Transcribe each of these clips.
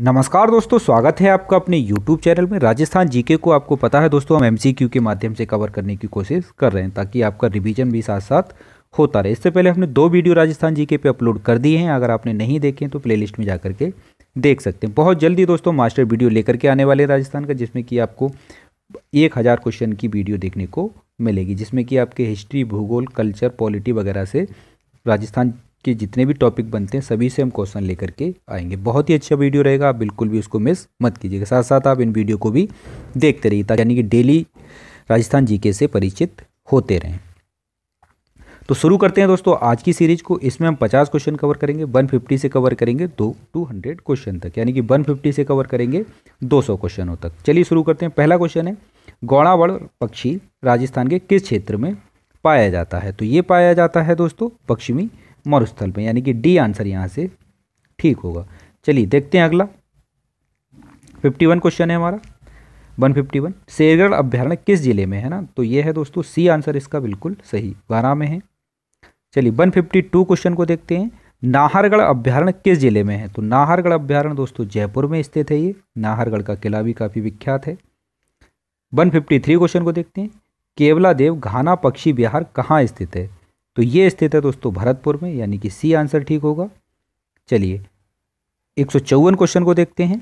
नमस्कार दोस्तों स्वागत है आपका अपने YouTube चैनल में राजस्थान जीके को आपको पता है दोस्तों हम एम के माध्यम से कवर करने की कोशिश कर रहे हैं ताकि आपका रिवीजन भी साथ साथ होता रहे इससे पहले हमने दो वीडियो राजस्थान जीके पे अपलोड कर दिए हैं अगर आपने नहीं देखे तो प्लेलिस्ट में जा करके देख सकते हैं बहुत जल्दी दोस्तों मास्टर वीडियो लेकर के आने वाले राजस्थान का जिसमें कि आपको एक हज़ार क्वेश्चन की वीडियो देखने को मिलेगी जिसमें कि आपके हिस्ट्री भूगोल कल्चर पॉलिटी वगैरह से राजस्थान के जितने भी टॉपिक बनते हैं सभी से हम क्वेश्चन लेकर के आएंगे बहुत ही अच्छा वीडियो रहेगा आप बिल्कुल भी उसको मिस मत कीजिएगा साथ साथ आप इन वीडियो को भी देखते रहिए ताकि यानी कि डेली राजस्थान जीके से परिचित होते रहें तो शुरू करते हैं दोस्तों आज की सीरीज को इसमें हम 50 क्वेश्चन कवर करेंगे 150 से कवर करेंगे दो टू क्वेश्चन तक यानी कि 150 से कवर करेंगे 200 क्वेश्चनों तक चलिए शुरू करते हैं पहला क्वेश्चन है गौड़ावड़ पक्षी राजस्थान के किस क्षेत्र में पाया जाता है तो ये पाया जाता है दोस्तों पश्चिमी मरुस्थल पर यानी कि डी आंसर यहाँ से ठीक होगा चलिए देखते हैं अगला फिफ्टी वन क्वेश्चन है हमारा वन फिफ्टी वन शेरगढ़ अभ्यारण्य किस जिले में है ना तो ये है दोस्तों सी आंसर इसका बिल्कुल सही बारह में है चलिए वन फिफ्टी टू क्वेश्चन को देखते हैं नाहरगढ़ अभ्यारण्य किस जिले में है तो नाहरगढ़ अभ्यारण्य दोस्तों जयपुर में स्थित है ये नाहरगढ़ का किला भी काफ़ी विख्यात है वन फिफ्टी थ्री क्वेश्चन को देखते हैं केवला देव घाना पक्षी विहार कहाँ स्थित है तो ये स्थित है दोस्तों भरतपुर में यानी कि सी आंसर ठीक होगा चलिए एक क्वेश्चन को देखते हैं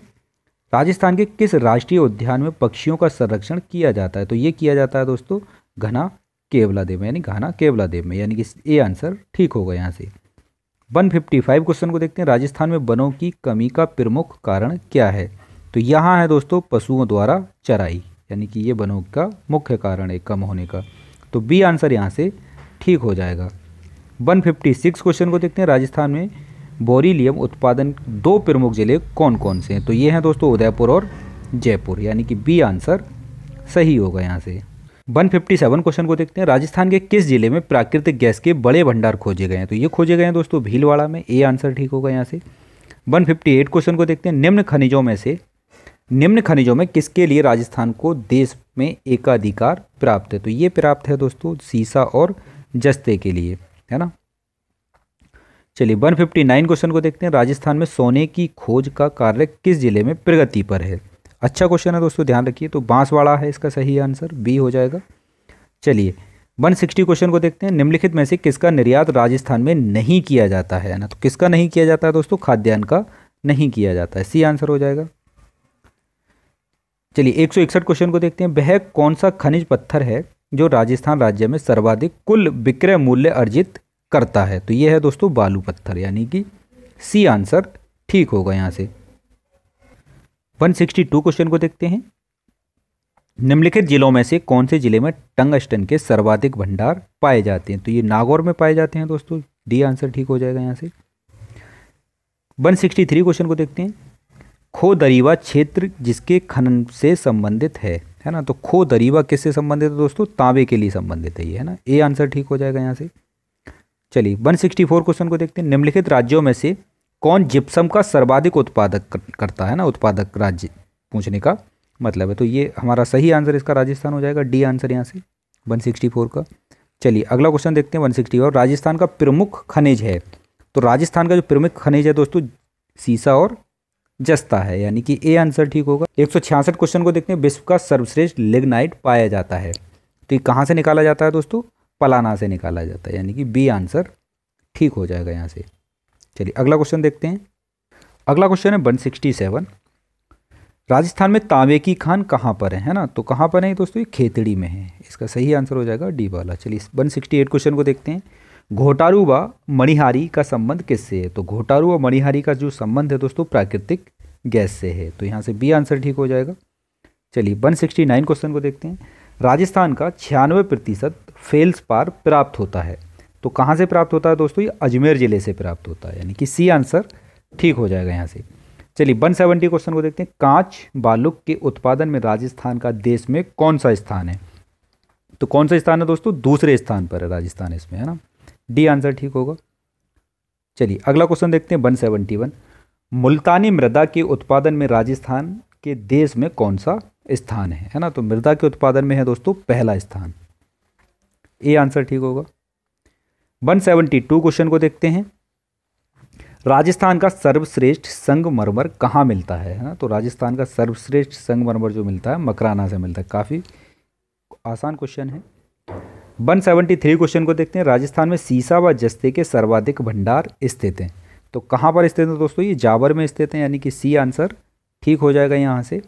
राजस्थान के किस राष्ट्रीय उद्यान में पक्षियों का संरक्षण किया जाता है तो ये किया जाता है दोस्तों घना केवला देव में यानी घना केवला देव में यानी कि ए आंसर ठीक होगा यहाँ से 155 क्वेश्चन को देखते हैं राजस्थान में वनों की कमी का प्रमुख कारण क्या है तो यहाँ है दोस्तों पशुओं द्वारा चराई यानी कि ये वनों का मुख्य कारण है कम होने का तो बी आंसर यहाँ से ठीक हो जाएगा 156 क्वेश्चन को देखते हैं राजस्थान में बोरीलियम उत्पादन दो प्रमुख जिले कौन कौन से हैं तो ये हैं दोस्तों उदयपुर और जयपुर यानी कि बी आंसर सही होगा यहाँ से 157 क्वेश्चन को देखते हैं राजस्थान के किस जिले में प्राकृतिक गैस के बड़े भंडार खोजे गए हैं तो ये खोजे गए हैं दोस्तों भीलवाड़ा में ए आंसर ठीक होगा यहाँ से 158 क्वेश्चन को देखते हैं निम्न खनिजों में से निम्न खनिजों में किसके लिए राजस्थान को देश में एकाधिकार प्राप्त है तो ये प्राप्त है दोस्तों सीसा और जस्ते के लिए है ना चलिए 159 क्वेश्चन को देखते हैं राजस्थान में सोने की खोज का कार्य किस जिले में प्रगति पर है अच्छा क्वेश्चन है दोस्तों ध्यान रखिए तो बांसवाड़ा है इसका सही आंसर बी हो जाएगा चलिए 160 क्वेश्चन को देखते हैं निम्नलिखित में से किसका निर्यात राजस्थान में नहीं किया जाता है ना तो किसका नहीं किया जाता है दोस्तों खाद्यान्न का नहीं किया जाता है सी आंसर हो जाएगा चलिए एक क्वेश्चन को देखते हैं वह कौन सा खनिज पत्थर है जो राजस्थान राज्य में सर्वाधिक कुल विक्रय मूल्य अर्जित करता है तो ये है दोस्तों बालू पत्थर यानी कि सी आंसर ठीक होगा यहाँ से 162 क्वेश्चन को देखते हैं निम्नलिखित जिलों में से कौन से जिले में टंगस्टन के सर्वाधिक भंडार पाए जाते हैं तो ये नागौर में पाए जाते हैं दोस्तों डी आंसर ठीक हो जाएगा यहाँ से 163 क्वेश्चन को देखते हैं खो दरीवा क्षेत्र जिसके खनन से संबंधित है है ना तो खो दरीवा किससे संबंधित है दोस्तों तांबे के लिए संबंधित है ये है ना ए आंसर ठीक हो जाएगा यहाँ से चलिए 164 क्वेश्चन को देखते हैं निम्नलिखित राज्यों में से कौन जिप्सम का सर्वाधिक उत्पादक करता है ना उत्पादक राज्य पूछने का मतलब है तो ये हमारा सही आंसर इसका राजस्थान हो जाएगा डी आंसर यहाँ से 164 का चलिए अगला क्वेश्चन देखते हैं 164 राजस्थान का प्रमुख खनिज है तो राजस्थान का जो प्रमुख खनिज है दोस्तों सीसा और जस्ता है यानी कि ए आंसर ठीक होगा एक क्वेश्चन को देखते हैं विश्व का सर्वश्रेष्ठ लेगनाइट पाया जाता है तो ये कहाँ से निकाला जाता है दोस्तों पलाना से निकाला जाता है यानी कि बी आंसर ठीक हो जाएगा यहाँ से चलिए अगला क्वेश्चन देखते हैं अगला क्वेश्चन है वन सिक्सटी सेवन राजस्थान में तांबे की खान कहाँ पर है है ना तो कहाँ पर है दोस्तों ये खेतड़ी में है इसका सही आंसर हो जाएगा डी वाला चलिए वन सिक्सटी एट क्वेश्चन को देखते हैं घोटारू व मणिहारी का संबंध किससे है तो घोटारू व मणिहारी का जो संबंध है दोस्तों प्राकृतिक गैस से है तो यहाँ से बी आंसर ठीक हो जाएगा चलिए 169 क्वेश्चन को देखते हैं राजस्थान का छियानवे प्रतिशत फेल्स पार प्राप्त होता है तो कहाँ से प्राप्त होता है दोस्तों ये अजमेर ज़िले से प्राप्त होता है यानी कि सी आंसर ठीक हो जाएगा यहाँ से चलिए 170 क्वेश्चन को देखते हैं कांच बालुक के उत्पादन में राजस्थान का देश में कौन सा स्थान है तो कौन सा स्थान है दोस्तों दूसरे स्थान पर है राजस्थान इसमें है ना डी आंसर ठीक होगा चलिए अगला क्वेश्चन देखते हैं वन सेवनटी वन मुल्तानी मृदा के उत्पादन में राजस्थान के देश में कौन सा स्थान है है ना तो मृदा के उत्पादन में है दोस्तों पहला स्थान ए आंसर ठीक होगा वन सेवेंटी टू क्वेश्चन को देखते हैं राजस्थान का सर्वश्रेष्ठ संगमरमर कहाँ मिलता है ना तो राजस्थान का सर्वश्रेष्ठ संगमरमर जो मिलता है मकराना से मिलता है काफ़ी आसान क्वेश्चन है थ्री क्वेश्चन को देखते हैं राजस्थान में सीसा व जस्ते के सर्वाधिक भंडार स्थित हैं तो कहाँ पर स्थित हैं दोस्तों ये जावर में स्थित हैं यानी कि सी आंसर ठीक हो जाएगा यहाँ से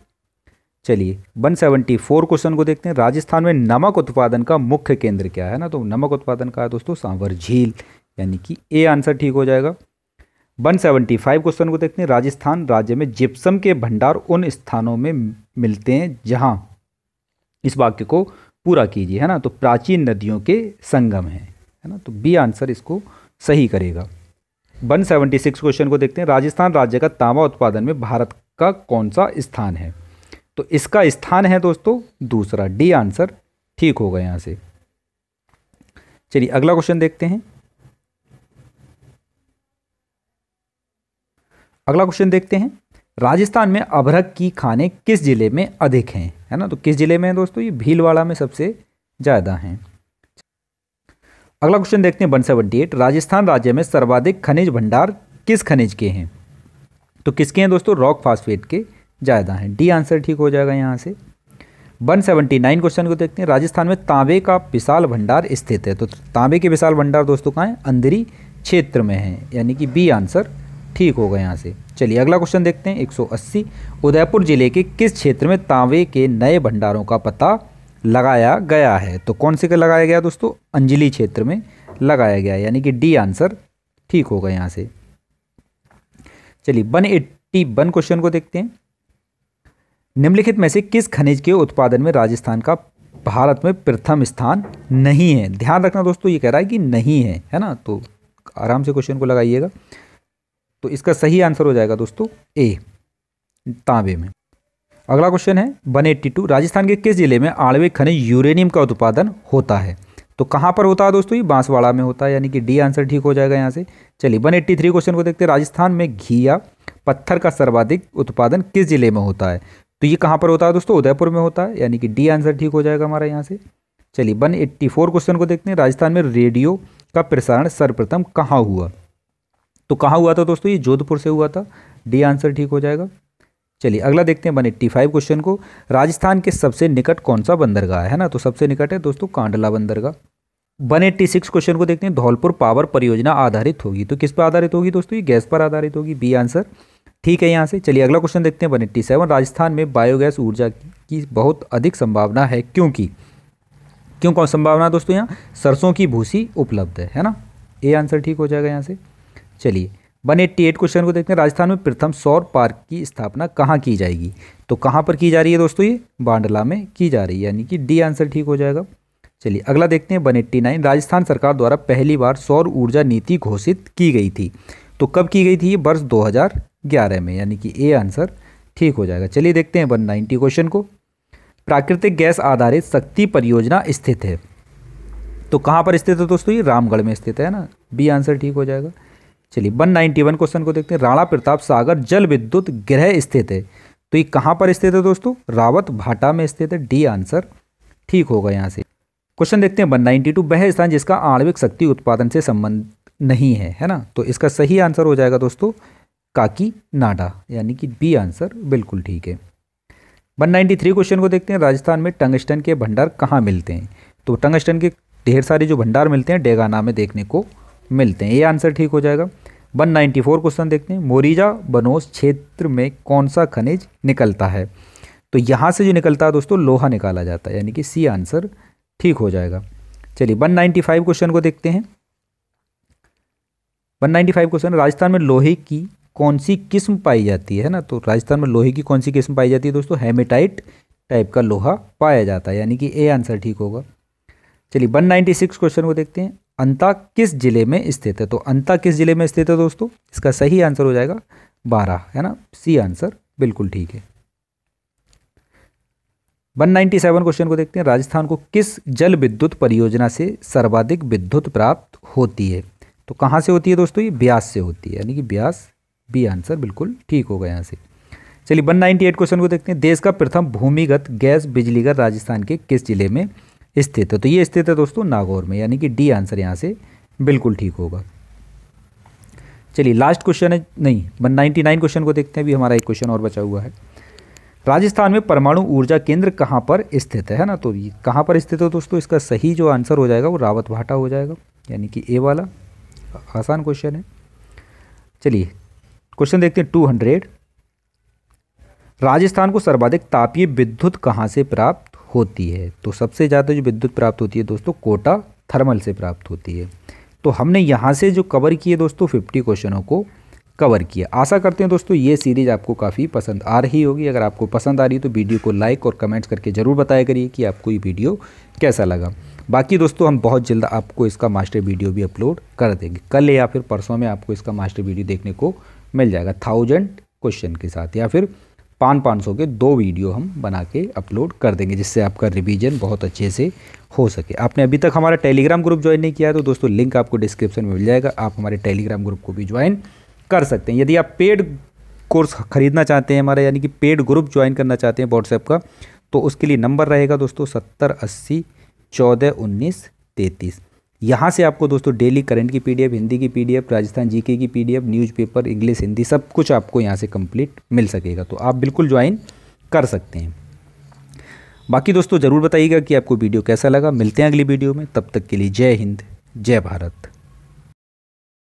चलिए 174 क्वेश्चन को देखते हैं राजस्थान में नमक उत्पादन का मुख्य केंद्र क्या है ना तो नमक उत्पादन का है दोस्तों सांवर झील यानी कि ए आंसर ठीक हो जाएगा 175 क्वेश्चन को देखते हैं राजस्थान राज्य में जिप्सम के भंडार उन स्थानों में मिलते हैं जहाँ इस वाक्य को पूरा कीजिए है ना तो प्राचीन नदियों के संगम है है ना तो बी आंसर इसको सही करेगा 176 क्वेश्चन को देखते हैं राजस्थान राज्य का तांबा उत्पादन में भारत का कौन सा स्थान है तो इसका स्थान है दोस्तों दूसरा डी आंसर ठीक होगा यहाँ से चलिए अगला क्वेश्चन देखते हैं अगला क्वेश्चन देखते हैं राजस्थान में अभरक की खाने किस ज़िले में अधिक हैं है ना तो किस ज़िले में है दोस्तों ये भीलवाड़ा में सबसे ज़्यादा हैं अगला क्वेश्चन देखते हैं वन सेवेंटी एट राजस्थान राज्य में सर्वाधिक खनिज भंडार किस खनिज के हैं तो किसके हैं दोस्तों रॉक फास्फेट के ज़्यादा हैं डी आंसर ठीक हो जाएगा यहाँ से वन नाइन क्वेश्चन को देखते हैं राजस्थान में तांबे का विशाल भंडार स्थित है तो तांबे के विशाल भंडार दोस्तों कहाँ हैं अंदरी क्षेत्र में है यानी कि बी आंसर ठीक होगा यहाँ से चलिए अगला क्वेश्चन देखते हैं 180 उदयपुर जिले के किस क्षेत्र में तांबे के नए भंडारों का पता लगाया गया है तो कौन से का लगाया गया दोस्तों अंजलि क्षेत्र में लगाया गया यानी कि डी आंसर ठीक होगा यहाँ से चलिए वन एट्टी वन क्वेश्चन को देखते हैं निम्नलिखित में से किस खनिज के उत्पादन में राजस्थान का भारत में प्रथम स्थान नहीं है ध्यान रखना दोस्तों ये कह रहा है कि नहीं है है ना तो आराम से क्वेश्चन को लगाइएगा तो इसका सही आंसर हो जाएगा दोस्तों ए तांबे में अगला क्वेश्चन है वन एट्टी टू राजस्थान के किस जिले में आणविक खनिज यूरेनियम का उत्पादन होता है तो कहाँ पर होता है दोस्तों ये बांसवाड़ा में होता है यानी कि डी आंसर ठीक हो जाएगा यहाँ से चलिए वन एट्टी थ्री क्वेश्चन को देखते हैं राजस्थान में घी या पत्थर का सर्वाधिक उत्पादन किस जिले में होता है तो ये कहाँ पर होता है दोस्तों उदयपुर में होता है यानी कि डी आंसर ठीक हो जाएगा हमारा यहाँ से चलिए वन एट्टी फोर क्वेश्चन को देखते हैं राजस्थान में रेडियो का प्रसारण सर्वप्रथम कहाँ हुआ तो कहाँ हुआ था दोस्तों ये जोधपुर से हुआ था डी आंसर ठीक हो जाएगा चलिए अगला देखते हैं वन एट्टी फाइव क्वेश्चन को राजस्थान के सबसे निकट कौन सा बंदरगाह है ना तो सबसे निकट है दोस्तों कांडला बंदरगाह वन एट्टी सिक्स क्वेश्चन को देखते हैं धौलपुर पावर परियोजना आधारित होगी तो किस पर आधारित होगी दोस्तों ये गैस पर आधारित होगी बी आंसर ठीक है यहाँ से चलिए अगला क्वेश्चन देखते हैं वन एट्टी सेवन राजस्थान में बायोगैस ऊर्जा की बहुत अधिक संभावना है क्योंकि क्यों कौन संभावना दोस्तों यहाँ सरसों की भूसी उपलब्ध है है ना ए आंसर ठीक हो जाएगा यहाँ से चलिए 188 क्वेश्चन को देखते हैं राजस्थान में प्रथम सौर पार्क की स्थापना कहाँ की जाएगी तो कहाँ पर की जा रही है दोस्तों ये बांडला में की जा रही है यानी कि डी आंसर ठीक हो जाएगा चलिए अगला देखते हैं वन एट्टी नाइन राजस्थान सरकार द्वारा पहली बार सौर ऊर्जा नीति घोषित की गई थी तो कब की गई थी ये वर्ष 2011 में यानी कि ए आंसर ठीक हो जाएगा चलिए देखते हैं वन नाइन्टी क्वेश्चन को प्राकृतिक गैस आधारित शक्ति परियोजना स्थित है तो कहाँ पर स्थित है दोस्तों ये रामगढ़ में स्थित है ना बी आंसर ठीक हो जाएगा चलिए 191 क्वेश्चन को देखते हैं राणा प्रताप सागर जल विद्युत गृह स्थित है तो ये कहाँ पर स्थित है दोस्तों रावत भाटा में स्थित है डी आंसर ठीक होगा यहाँ से क्वेश्चन देखते हैं 192 वह स्थान जिसका आणविक शक्ति उत्पादन से संबंध नहीं है है ना तो इसका सही आंसर हो जाएगा दोस्तों काकी नाडा यानी कि बी आंसर बिल्कुल ठीक है 193 क्वेश्चन को देखते हैं राजस्थान में टंगस्टन के भंडार कहाँ मिलते हैं तो टंगस्टन के ढेर सारे जो भंडार मिलते हैं डेगाना में देखने को मिलते हैं ये आंसर ठीक हो जाएगा फोर क्वेश्चन देखते हैं मोरीजा बनोस क्षेत्र में कौन सा खनिज निकलता है तो यहाँ से जो निकलता है दोस्तों लोहा निकाला जाता है यानी कि सी आंसर ठीक हो जाएगा चलिए 195 क्वेश्चन को देखते हैं 195 क्वेश्चन राजस्थान में लोहे की कौन सी किस्म पाई जाती है ना तो राजस्थान में लोहे की कौन सी किस्म पाई जाती है दोस्तों हेमेटाइट टाइप का लोहा पाया जाता है यानी कि ए आंसर ठीक होगा चलिए 196 क्वेश्चन को देखते हैं अंता किस जिले में स्थित है तो अंता किस जिले में स्थित है दोस्तों इसका सही आंसर हो जाएगा बारह है ना सी आंसर बिल्कुल ठीक है 197 क्वेश्चन को देखते हैं राजस्थान को किस जल विद्युत परियोजना से सर्वाधिक विद्युत प्राप्त होती है तो कहाँ से होती है दोस्तों ये ब्यास से होती है यानी कि ब्यास बी आंसर बिल्कुल ठीक होगा यहाँ से चलिए 198 क्वेश्चन को देखते हैं देश का प्रथम भूमिगत गैस बिजलीघर राजस्थान के किस जिले में स्थित है तो ये स्थित है दोस्तों नागौर में यानी कि डी आंसर यहाँ से बिल्कुल ठीक होगा चलिए लास्ट क्वेश्चन है नहीं वन नाइन्टी नाइन क्वेश्चन को देखते हैं अभी हमारा एक क्वेश्चन और बचा हुआ है राजस्थान में परमाणु ऊर्जा केंद्र कहाँ पर स्थित है ना तो ये कहाँ पर स्थित है दोस्तों इसका सही जो आंसर हो जाएगा वो रावत भाटा हो जाएगा यानी कि ए वाला आसान क्वेश्चन है चलिए क्वेश्चन देखते हैं टू हंड्रेड राजस्थान को सर्वाधिक तापीय विद्युत कहाँ से प्राप्त होती है तो सबसे ज़्यादा जो विद्युत प्राप्त होती है दोस्तों कोटा थर्मल से प्राप्त होती है तो हमने यहाँ से जो कवर किए दोस्तों फिफ्टी क्वेश्चनों को कवर किया आशा करते हैं दोस्तों ये सीरीज़ आपको काफ़ी पसंद आ रही होगी अगर आपको पसंद आ रही तो वीडियो को लाइक और कमेंट्स करके ज़रूर बताया करिए कि आपको ये वीडियो कैसा लगा बाकी दोस्तों हम बहुत जल्द आपको इसका मास्टर वीडियो भी अपलोड कर देंगे कल या फिर परसों में आपको इसका मास्टर वीडियो देखने को मिल जाएगा थाउजेंड क्वेश्चन के साथ या फिर पाँच पाँच सौ के दो वीडियो हम बना के अपलोड कर देंगे जिससे आपका रिवीजन बहुत अच्छे से हो सके आपने अभी तक हमारा टेलीग्राम ग्रुप ज्वाइन नहीं किया है तो दोस्तों लिंक आपको डिस्क्रिप्शन में मिल जाएगा आप हमारे टेलीग्राम ग्रुप को भी ज्वाइन कर सकते हैं यदि आप पेड कोर्स खरीदना चाहते हैं हमारा यानी कि पेड ग्रुप ज्वाइन करना चाहते हैं व्हाट्सएप का तो उसके लिए नंबर रहेगा दोस्तों सत्तर अस्सी चौदह उन्नीस तैंतीस यहाँ से आपको दोस्तों डेली करंट की पीडीएफ हिंदी की पीडीएफ राजस्थान जीके की पीडीएफ न्यूज़पेपर इंग्लिश हिंदी सब कुछ आपको यहाँ से कंप्लीट मिल सकेगा तो आप बिल्कुल ज्वाइन कर सकते हैं बाकी दोस्तों ज़रूर बताइएगा कि आपको वीडियो कैसा लगा मिलते हैं अगली वीडियो में तब तक के लिए जय हिंद जय भारत